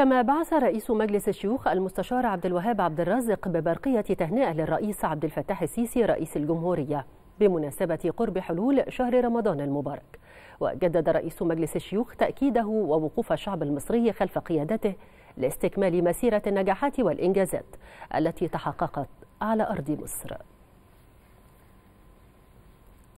كما بعث رئيس مجلس الشيوخ المستشار عبد الوهاب عبد الرازق ببرقية تهنئة للرئيس عبد الفتاح السيسي رئيس الجمهورية بمناسبة قرب حلول شهر رمضان المبارك وجدد رئيس مجلس الشيوخ تأكيده ووقوف الشعب المصري خلف قيادته لاستكمال مسيرة النجاحات والإنجازات التي تحققت على أرض مصر